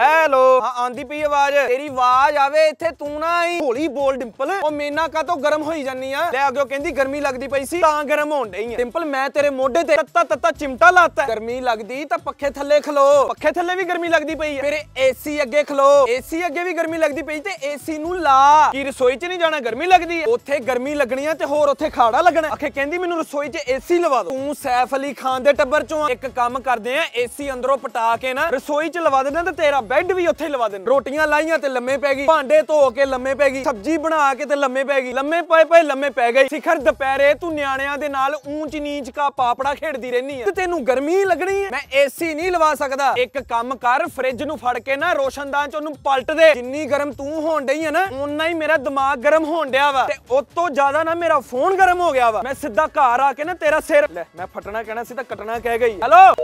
hello ਹਾਂ ਆਂਦੀ ਪਈ ਆਵਾਜ਼ ਤੇਰੀ ਆਵਾਜ਼ ਆਵੇ ਇੱਥੇ ਤੂੰ ਨਾ ਹੀ ਹੌਲੀ ਬੋਲ ਡਿੰਪਲ ਉਹ ਮੇਨਾ ਕਾ ਤੋਂ ਗਰਮ ਹੋਈ ਜਾਨੀ ਆ ਲੈ ਅੱਗੇ ਕਹਿੰਦੀ ਗਰਮੀ ਲੱਗਦੀ ਪਈ ਸੀ ਤਾਂ ਗਰਮ ਹੋਣ ਡਈ ਆ ਡਿੰਪਲ ਮੈਂ ਤੇਰੇ ਮੋਢੇ ਤੇ ਤੱਤਾ ਤੱਤਾ ਚਿਮਟਾ ਲਾਤਾ ਗਰਮੀ ਲੱਗਦੀ ਤਾਂ ਪੱਖੇ ਥੱਲੇ ਖਲੋ ਪੱਖੇ ਥੱਲੇ ਵੀ ਗਰਮੀ ਲੱਗਦੀ ਪਈ ਆ ਮੇਰੇ ਏਸੀ ਅੱਗੇ ਖਲੋ ਏਸੀ ਅੱਗੇ ਵੀ ਗਰਮੀ ਲੱਗਦੀ ਪਈ ਤੇ ਏਸੀ ਨੂੰ ਲਾ ਕੀ ਰਸੋਈ 'ਚ ਨਹੀਂ ਜਾਣਾ ਗਰਮੀ ਲੱਗਦੀ ਉੱਥੇ ਗਰਮੀ ਲੱਗਣੀ ਆ ਤੇ ਹੋਰ ਉੱਥੇ ਖਾੜਾ ਲੱਗਣਾ ਆਖੇ ਕਹਿੰਦੀ ਮੈਨੂੰ ਰਸੋਈ 'ਚ ਏਸੀ ਲਵਾ ਦੋ ਤੂੰ ਸੈਫ ਅਲੀ ਖਾਨ ਦੇ ਟੱਬਰ 'ਚੋਂ ਇੱਕ ਕੰਮ ਕਰਦੇ ਆ ਏਸੀ ਅੰਦਰੋਂ ਪਟਾ ਕੇ ਨਾ ਰਸੋਈ 'ਚ ਲਵਾ ਦੇਣਾ ਤੇ ਤੇਰਾ ਬੈੱਡ ਵੀ ਉੱਥੇ ਲਵਾ ਦੇਣ ਰੋਟੀਆਂ ਲਾਈਆਂ ਤੇ ਲੰਮੇ ਪੈ ਗਈ ਭਾਂਡੇ ਧੋ ਕੇ ਲੰਮੇ ਪੈ ਗਈ ਸਬਜ਼ੀ ਬਣਾ ਕੇ ਤੇ ਲੰਮੇ ਪੈ ਗਈ ਲੰਮੇ ਪਏ ਪਏ ਲੰਮੇ ਪੈ ਗਈ ਸਿਖਰ ਦੁਪਹਿਰੇ ਤੂੰ ਨਿਆਣਿਆਂ ਦੇ ਨਾਲ ਉੱਚ ਨੀਚ ਕਾ ਪਾਪੜਾ ਖੇਡਦੀ ਰਹਿਨੀ ਹੈ ਤੇ ਤੈਨੂੰ ਗਰਮੀ ਲੱਗਣੀ ਹੈ ਮੈਂ ਏਸੀ ਨਹੀਂ ਲਵਾ ਸਕਦਾ ਇੱਕ ਕੰਮ ਕਰ ਫ੍ਰਿਜ ਨੂੰ ਫੜ ਕੇ ਨਾ ਰੋਸ਼ਨਦਾਨ ਚ ਉਹਨੂੰ ਪਲਟ ਦੇ ਜਿੰਨੀ ਗਰਮ ਤੂੰ ਹੋਣ ਡਈ ਹੈ ਨਾ ਉਨਾ ਹੀ ਮੇਰਾ ਦਿਮਾਗ ਗਰਮ ਹੋਣ ਡਿਆ ਵਾ ਤੇ ਉਸ ਤੋਂ ਜ਼ਿਆਦਾ ਨਾ ਮੇਰਾ ਫੋਨ ਗਰਮ ਹੋ ਗਿਆ ਵਾ ਮੈਂ ਸਿੱਧਾ ਘਰ ਆ ਕੇ ਨਾ ਤੇਰਾ ਸਿਰ ਲੈ ਮੈਂ ਫਟਣਾ ਕਹਿਣਾ ਸੀ ਤਾਂ ਕੱਟਣਾ ਕਹਿ ਗਈ ਹੈਲੋ